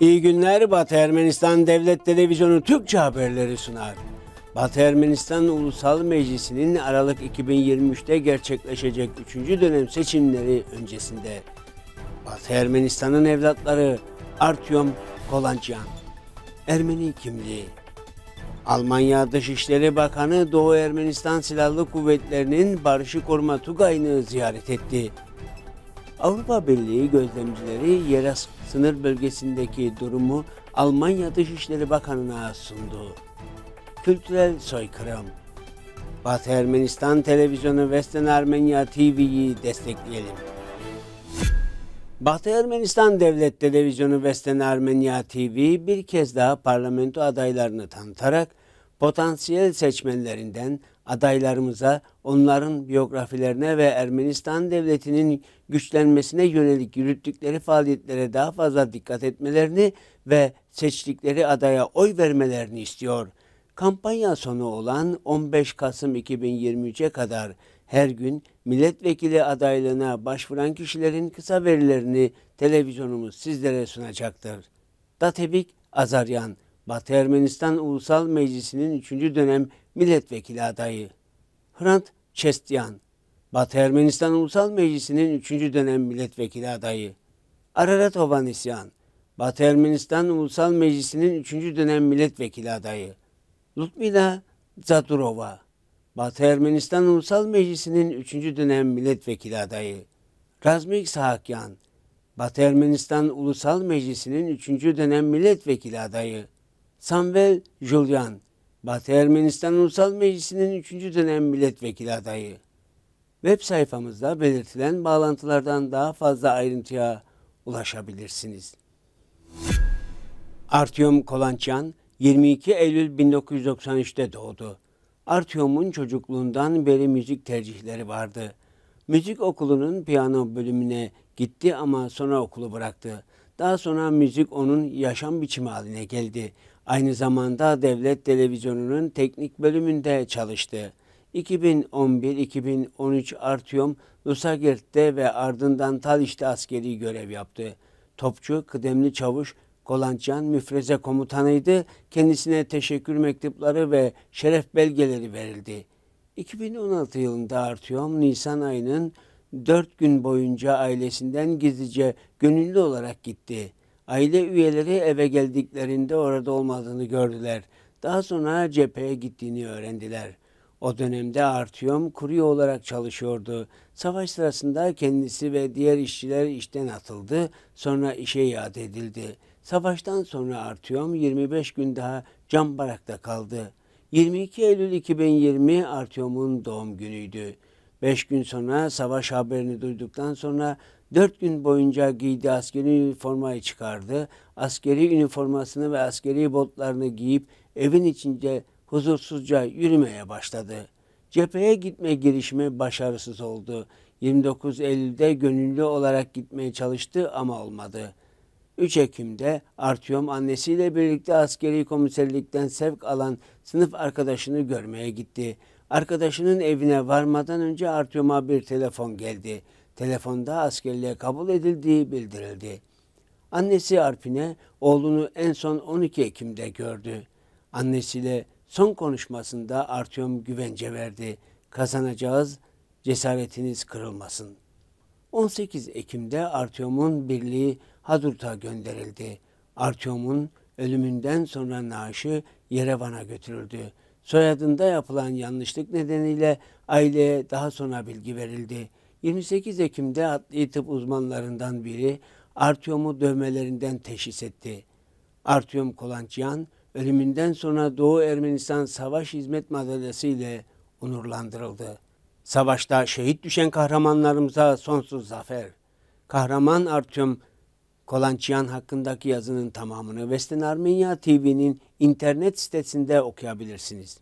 İyi günler Batı Ermenistan Devlet Televizyonu Türkçe haberleri sunar. Batı Ermenistan Ulusal Meclisi'nin Aralık 2023'te gerçekleşecek 3. dönem seçimleri öncesinde Batı Ermenistan'ın evlatları Artyom Kolancyan, Ermeni kimliği, Almanya Dışişleri Bakanı Doğu Ermenistan Silahlı Kuvvetleri'nin Barışı Koruma Tugay'ını ziyaret etti. Avrupa Birliği gözlemcileri yere sınır bölgesindeki durumu Almanya Dışişleri Bakanı'na sundu. Kültürel soykırım Batı Ermenistan Televizyonu Western Armenia TV'yi destekleyelim. Batı Ermenistan Devlet Televizyonu Western Armenia TV bir kez daha parlamento adaylarını tanıtarak Potansiyel seçmenlerinden adaylarımıza, onların biyografilerine ve Ermenistan devletinin güçlenmesine yönelik yürüttükleri faaliyetlere daha fazla dikkat etmelerini ve seçtikleri adaya oy vermelerini istiyor. Kampanya sonu olan 15 Kasım 2023'e kadar her gün milletvekili adaylığına başvuran kişilerin kısa verilerini televizyonumuz sizlere sunacaktır. Datebik Azaryan Batı Ermenistan Ulusal Meclisi'nin 3. dönem milletvekili adayı. Hrant Çestyan, Batı Ermenistan Ulusal Meclisi'nin 3. dönem milletvekili adayı. Ararat Hovanisyan, Batı Ermenistan Ulusal Meclisi'nin 3. dönem milletvekili adayı. Lutmila Zadurova, Batı Ermenistan Ulusal Meclisi'nin 3. dönem milletvekili adayı. Razmik Sahakyan, Batı Ermenistan Ulusal Meclisi'nin 3. dönem milletvekili adayı. Samvel Julian, Batı Ermenistan Ulusal Meclisi'nin 3. dönem milletvekili adayı. Web sayfamızda belirtilen bağlantılardan daha fazla ayrıntıya ulaşabilirsiniz. Artyom Kolançyan 22 Eylül 1993'te doğdu. Artyom'un çocukluğundan beri müzik tercihleri vardı. Müzik okulunun piyano bölümüne gitti ama sonra okulu bıraktı. Daha sonra müzik onun yaşam biçimi haline geldi. Aynı zamanda Devlet Televizyonu'nun teknik bölümünde çalıştı. 2011-2013 Artyom Lusagert'te ve ardından Taliş'te askeri görev yaptı. Topçu kıdemli çavuş Kolançyan müfreze komutanıydı. Kendisine teşekkür mektupları ve şeref belgeleri verildi. 2016 yılında Artyom Nisan ayının 4 gün boyunca ailesinden gizlice gönüllü olarak gitti. Aile üyeleri eve geldiklerinde orada olmadığını gördüler. Daha sonra cepheye gittiğini öğrendiler. O dönemde Artyom kurye olarak çalışıyordu. Savaş sırasında kendisi ve diğer işçiler işten atıldı, sonra işe iade edildi. Savaştan sonra Artyom 25 gün daha cam barakta kaldı. 22 Eylül 2020 Artyom'un doğum günüydü. 5 gün sonra savaş haberini duyduktan sonra Dört gün boyunca giydi askeri üniformayı çıkardı. Askeri üniformasını ve askeri botlarını giyip evin içinde huzursuzca yürümeye başladı. Cepheye gitme girişimi başarısız oldu. 29 Eylül'de gönüllü olarak gitmeye çalıştı ama olmadı. 3 Ekim'de Artyom annesiyle birlikte askeri komiserlikten sevk alan sınıf arkadaşını görmeye gitti. Arkadaşının evine varmadan önce Artyom'a bir telefon geldi telefonda askerliğe kabul edildiği bildirildi. Annesi Arpine oğlunu en son 12 Ekim'de gördü. Annesiyle son konuşmasında Artyom güvence verdi. Kazanacağız, cesaretiniz kırılmasın. 18 Ekim'de Artyom'un birliği Hadurta gönderildi. Artyom'un ölümünden sonra naaşı Yerevan'a götürüldü. Soyadında yapılan yanlışlık nedeniyle aileye daha sonra bilgi verildi. 28 Ekim'de adli tıp uzmanlarından biri Artyom'u dövmelerinden teşhis etti. Artyom Kolançyan ölümünden sonra Doğu Ermenistan Savaş Hizmet Madalyası ile onurlandırıldı. Savaşta şehit düşen kahramanlarımıza sonsuz zafer. Kahraman Artyom Kolançyan hakkındaki yazının tamamını Western Armenia TV'nin internet sitesinde okuyabilirsiniz.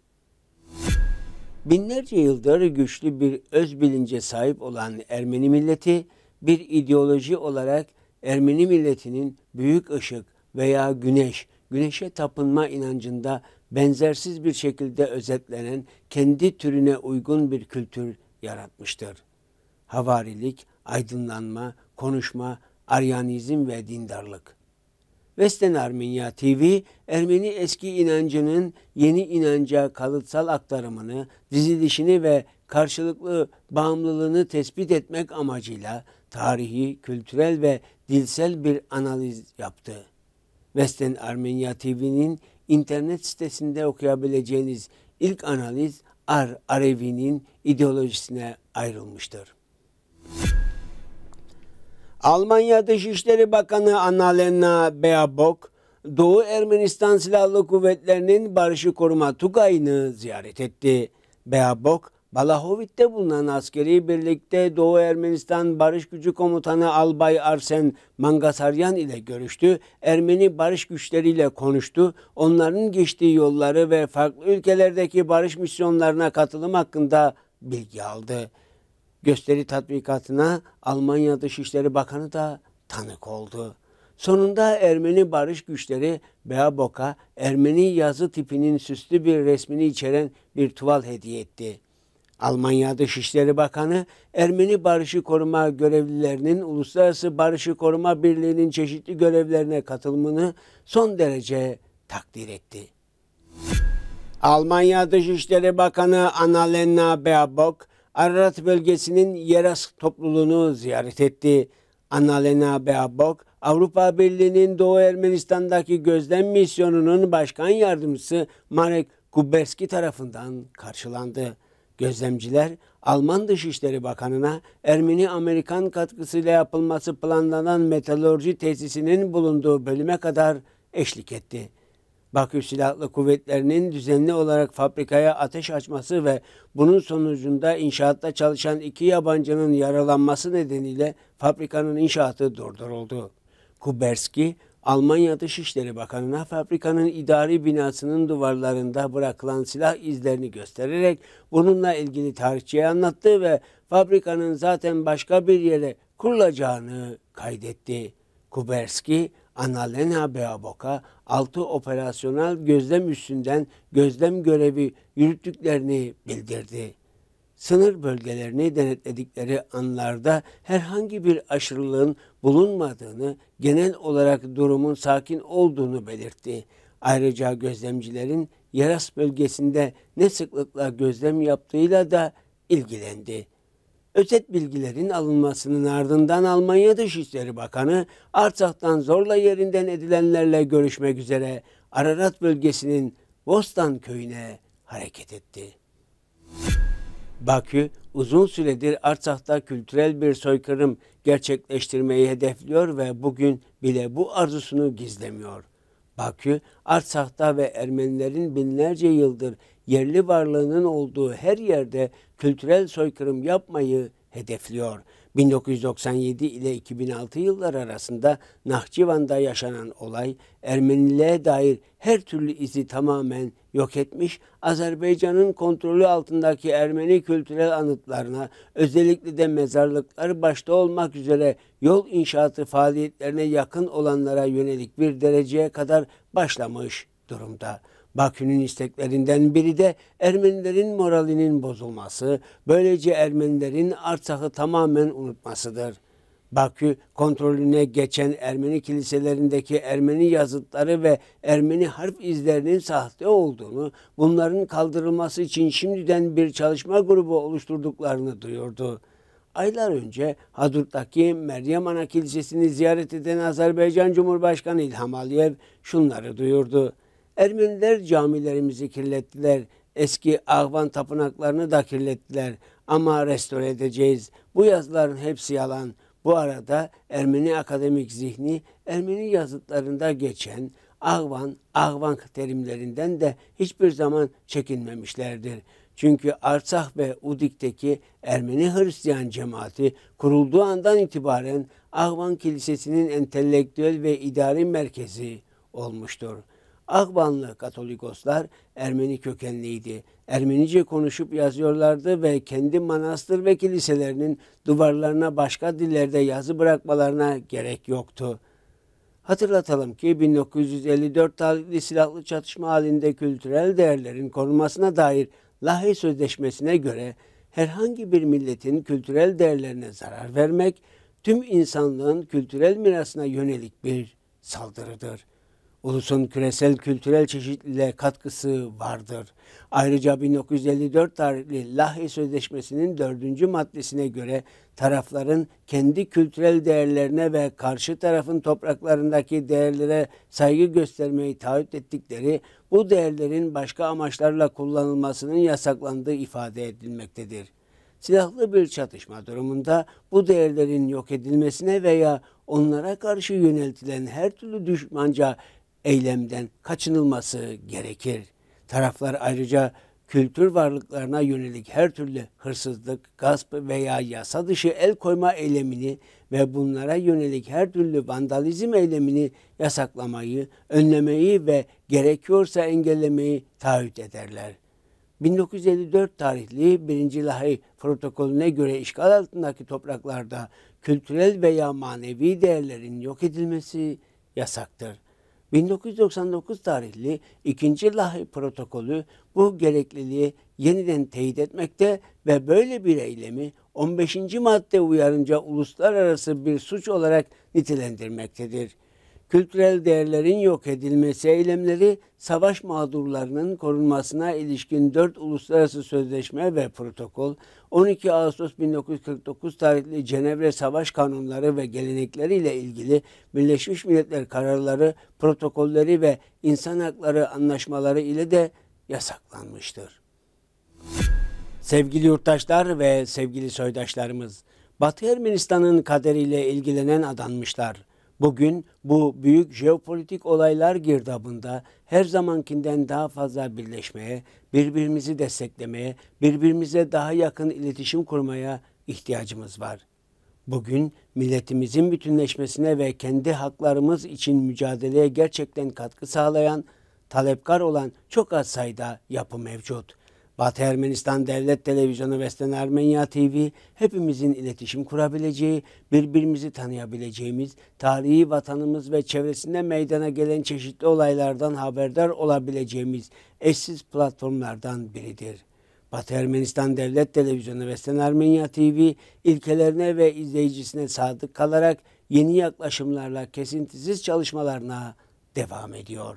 Binlerce yıldır güçlü bir öz bilince sahip olan Ermeni milleti bir ideoloji olarak Ermeni milletinin büyük ışık veya güneş, güneşe tapınma inancında benzersiz bir şekilde özetlenen kendi türüne uygun bir kültür yaratmıştır. Havarilik, aydınlanma, konuşma, Aryanizm ve dindarlık. Vesten Armenya TV, Ermeni eski inancının yeni inanca kalıtsal aktarımını, dizilişini ve karşılıklı bağımlılığını tespit etmek amacıyla tarihi, kültürel ve dilsel bir analiz yaptı. Vesten Armenya TV'nin internet sitesinde okuyabileceğiniz ilk analiz Ar Arevi'nin ideolojisine ayrılmıştır. Almanya Dışişleri Bakanı Annalena Baerbock, Doğu Ermenistan Silahlı Kuvvetleri'nin barışı koruma Tugay'ını ziyaret etti. Baerbock, Balahovit'te bulunan askeri birlikte Doğu Ermenistan Barış Gücü Komutanı Albay Arsen Mangasaryan ile görüştü. Ermeni barış güçleriyle konuştu. Onların geçtiği yolları ve farklı ülkelerdeki barış misyonlarına katılım hakkında bilgi aldı gösteri tatbikatına Almanya Dışişleri Bakanı da tanık oldu. Sonunda Ermeni barış güçleri Beabok'a Ermeni yazı tipinin süslü bir resmini içeren bir tuval hediye etti. Almanya Dışişleri Bakanı Ermeni Barışı Koruma görevlilerinin Uluslararası Barışı Koruma Birliği'nin çeşitli görevlerine katılımını son derece takdir etti. Almanya Dışişleri Bakanı Annalena Baerbock Ararat bölgesinin Yeras topluluğunu ziyaret etti. Annalena Beabok, Avrupa Birliği'nin Doğu Ermenistan'daki gözlem misyonunun başkan yardımcısı Marek Kuberski tarafından karşılandı. Gözlemciler Alman Dışişleri Bakanı'na Ermeni-Amerikan katkısıyla yapılması planlanan metalurji tesisinin bulunduğu bölüme kadar eşlik etti. Bakü Silahlı Kuvvetleri'nin düzenli olarak fabrikaya ateş açması ve bunun sonucunda inşaatta çalışan iki yabancının yaralanması nedeniyle fabrikanın inşaatı durduruldu. Kuberski, Almanya Dışişleri Bakanı'na fabrikanın idari binasının duvarlarında bırakılan silah izlerini göstererek bununla ilgili tarihçiye anlattı ve fabrikanın zaten başka bir yere kurulacağını kaydetti. Kuberski, Annalena Beabok'a 6 operasyonel gözlem üstünden gözlem görevi yürüttüklerini bildirdi. Sınır bölgelerini denetledikleri anlarda herhangi bir aşırılığın bulunmadığını, genel olarak durumun sakin olduğunu belirtti. Ayrıca gözlemcilerin Yaras bölgesinde ne sıklıkla gözlem yaptığıyla da ilgilendi. Özet bilgilerin alınmasının ardından Almanya Dışişleri Bakanı Arçak'tan zorla yerinden edilenlerle görüşmek üzere Ararat bölgesinin Vostan köyüne hareket etti. Bakü uzun süredir Arçak'ta kültürel bir soykırım gerçekleştirmeyi hedefliyor ve bugün bile bu arzusunu gizlemiyor. Bakü, Artsak'ta ve Ermenilerin binlerce yıldır yerli varlığının olduğu her yerde kültürel soykırım yapmayı hedefliyor. 1997 ile 2006 yıllar arasında Nahçıvan'da yaşanan olay Ermenilere dair her türlü izi tamamen yok etmiş, Azerbaycan'ın kontrolü altındaki Ermeni kültürel anıtlarına, özellikle de mezarlıkları başta olmak üzere yol inşaatı faaliyetlerine yakın olanlara yönelik bir dereceye kadar başlamış durumda. Bakü'nün isteklerinden biri de Ermenilerin moralinin bozulması, böylece Ermenilerin Artsakh'ı tamamen unutmasıdır. Bakü kontrolüne geçen Ermeni kiliselerindeki Ermeni yazıtları ve Ermeni harf izlerinin sahte olduğunu, bunların kaldırılması için şimdiden bir çalışma grubu oluşturduklarını duyurdu. Aylar önce Hadrut'taki Meryem Ana Kilisesi'ni ziyaret eden Azerbaycan Cumhurbaşkanı İlham Aliyev şunları duyurdu. Ermeniler camilerimizi kirlettiler, eski ahvan tapınaklarını da kirlettiler ama restore edeceğiz. Bu yazıların hepsi yalan.'' Bu arada Ermeni akademik zihni Ermeni yazıtlarında geçen Ağvan, Ağvan terimlerinden de hiçbir zaman çekinmemişlerdir. Çünkü Artsah ve Udik'teki Ermeni Hristiyan cemaati kurulduğu andan itibaren Ağvan Kilisesi'nin entelektüel ve idari merkezi olmuştur. Ağvanlı Katolikoslar Ermeni kökenliydi. Ermenice konuşup yazıyorlardı ve kendi manastır ve kiliselerinin duvarlarına başka dillerde yazı bırakmalarına gerek yoktu. Hatırlatalım ki 1954 tarihli silahlı çatışma halinde kültürel değerlerin korunmasına dair Lahey Sözleşmesi'ne göre herhangi bir milletin kültürel değerlerine zarar vermek tüm insanlığın kültürel mirasına yönelik bir saldırıdır. Ulusun küresel kültürel çeşitliliğe katkısı vardır. Ayrıca 1954 tarihli Lahey Sözleşmesi'nin dördüncü maddesine göre tarafların kendi kültürel değerlerine ve karşı tarafın topraklarındaki değerlere saygı göstermeyi taahhüt ettikleri bu değerlerin başka amaçlarla kullanılmasının yasaklandığı ifade edilmektedir. Silahlı bir çatışma durumunda bu değerlerin yok edilmesine veya onlara karşı yöneltilen her türlü düşmanca eylemden kaçınılması gerekir. Taraflar ayrıca kültür varlıklarına yönelik her türlü hırsızlık, gasp veya yasa dışı el koyma eylemini ve bunlara yönelik her türlü vandalizm eylemini yasaklamayı, önlemeyi ve gerekiyorsa engellemeyi taahhüt ederler. 1954 tarihli 1. Lahey protokolüne göre işgal altındaki topraklarda kültürel veya manevi değerlerin yok edilmesi yasaktır. 1999 tarihli ikinci Lahey protokolü bu gerekliliği yeniden teyit etmekte ve böyle bir eylemi 15. madde uyarınca uluslararası bir suç olarak nitelendirmektedir. Kültürel değerlerin yok edilmesi eylemleri savaş mağdurlarının korunmasına ilişkin dört uluslararası sözleşme ve protokol 12 Ağustos 1949 tarihli Cenevre Savaş Kanunları ve Gelenekleri ile ilgili Birleşmiş Milletler kararları, protokolleri ve insan hakları anlaşmaları ile de yasaklanmıştır. Sevgili yurttaşlar ve sevgili soydaşlarımız, Batı Ermenistan'ın kaderiyle ilgilenen adanmışlar Bugün bu büyük jeopolitik olaylar girdabında her zamankinden daha fazla birleşmeye, birbirimizi desteklemeye, birbirimize daha yakın iletişim kurmaya ihtiyacımız var. Bugün milletimizin bütünleşmesine ve kendi haklarımız için mücadeleye gerçekten katkı sağlayan, talepkar olan çok az sayıda yapı mevcut. Batı Ermenistan Devlet Televizyonu, ve Sten Armenya TV hepimizin iletişim kurabileceği, birbirimizi tanıyabileceğimiz, tarihi vatanımız ve çevresinde meydana gelen çeşitli olaylardan haberdar olabileceğimiz eşsiz platformlardan biridir. Batı Ermenistan Devlet Televizyonu ve Sten Armenya TV ilkelerine ve izleyicisine sadık kalarak yeni yaklaşımlarla kesintisiz çalışmalarına devam ediyor.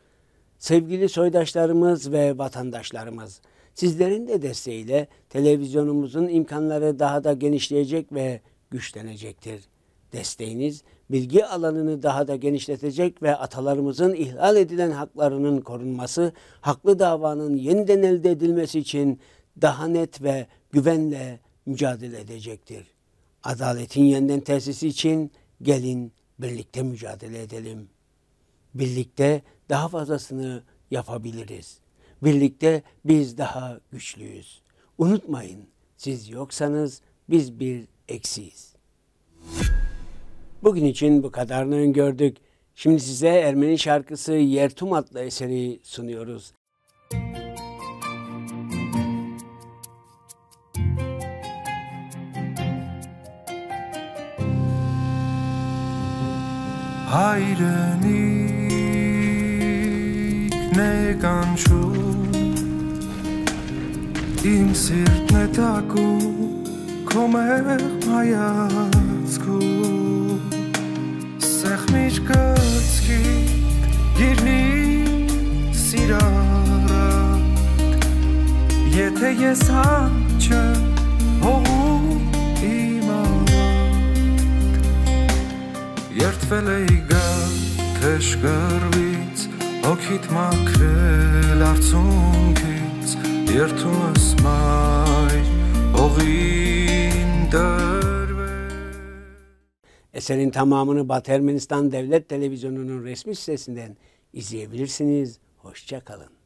Sevgili soydaşlarımız ve vatandaşlarımız, sizlerin de desteğiyle televizyonumuzun imkanları daha da genişleyecek ve güçlenecektir. Desteğiniz bilgi alanını daha da genişletecek ve atalarımızın ihlal edilen haklarının korunması, haklı davanın yeniden elde edilmesi için daha net ve güvenle mücadele edecektir. Adaletin yeniden tesisi için gelin birlikte mücadele edelim. Birlikte daha fazlasını yapabiliriz. Birlikte biz daha güçlüyüz. Unutmayın siz yoksanız biz bir eksiyiz. Bugün için bu kadarını gördük. Şimdi size Ermeni şarkısı Yertum adlı eseri sunuyoruz. Hayrını ներկանչում իմ սիրտն է տակում քո մեր հայացքում սեղ միջ կծքի գիրնի սիրարը եթե ես հանչը հողում իմա երդվել էի գա թեշկրվի Հոգիդ մաքրել արցունքից երթումս մայր հողին Eserin tamamını Batı Ermenistan Devlet Televizyonu'nun resmi sitesinden izleyebilirsiniz. Hoşçakalın.